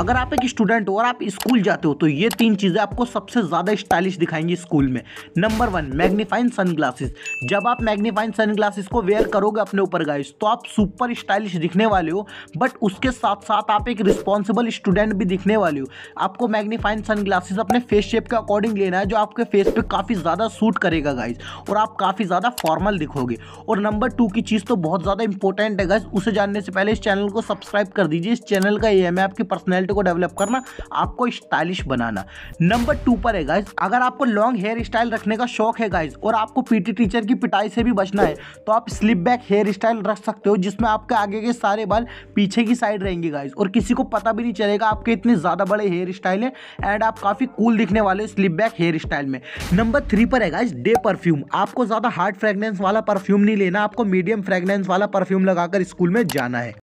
अगर आप एक स्टूडेंट हो और आप स्कूल जाते हो तो ये तीन चीज़ें आपको सबसे ज़्यादा स्टाइलिश दिखाएंगी स्कूल में नंबर वन मैग्नीफाइन सनग्लासेस जब आप मैग्नीफाइन सनग्लासेस को वेयर करोगे अपने ऊपर गाइस तो आप सुपर स्टाइलिश दिखने वाले हो बट उसके साथ साथ आप एक रिस्पॉन्सिबल स्टूडेंट भी दिखने वाले हो आपको मैग्नीफाइन सन अपने फेस शेप के अकॉर्डिंग लेना है जो आपके फेस पर काफ़ी ज़्यादा सूट करेगा गाइज और आप काफ़ी ज़्यादा फॉर्मल दिखोगे और नंबर टू की चीज़ तो बहुत ज़्यादा इंपॉर्टेंट है गाइज उसे जानने से पहले इस चैनल को सब्सक्राइब कर दीजिए इस चैनल का ये है मैं आपकी पर्सनल पर्सनैलिटी को डेवलप करना आपको स्टाइलिश बनाना नंबर टू पर है गाइज अगर आपको लॉन्ग हेयर स्टाइल रखने का शौक है गाइज और आपको पीटी टीचर की पिटाई से भी बचना है तो आप स्लिप बैक हेयर स्टाइल रख सकते हो जिसमें आपके आगे के सारे बाल पीछे की साइड रहेंगे गाइज और किसी को पता भी नहीं चलेगा आपके इतने ज़्यादा बड़े हेयर स्टाइल है एंड आप काफ़ी कूल दिखने वाले हो स्लिप बैक हेयर स्टाइल में नंबर थ्री पर है गाइज डे परफ्यूम आपको ज़्यादा हार्ड फ्रेगनेंस वाला परफ्यूम नहीं लेना आपको मीडियम फ्रेगनेंस वाला परफ्यूम लगाकर स्कूल में जाना है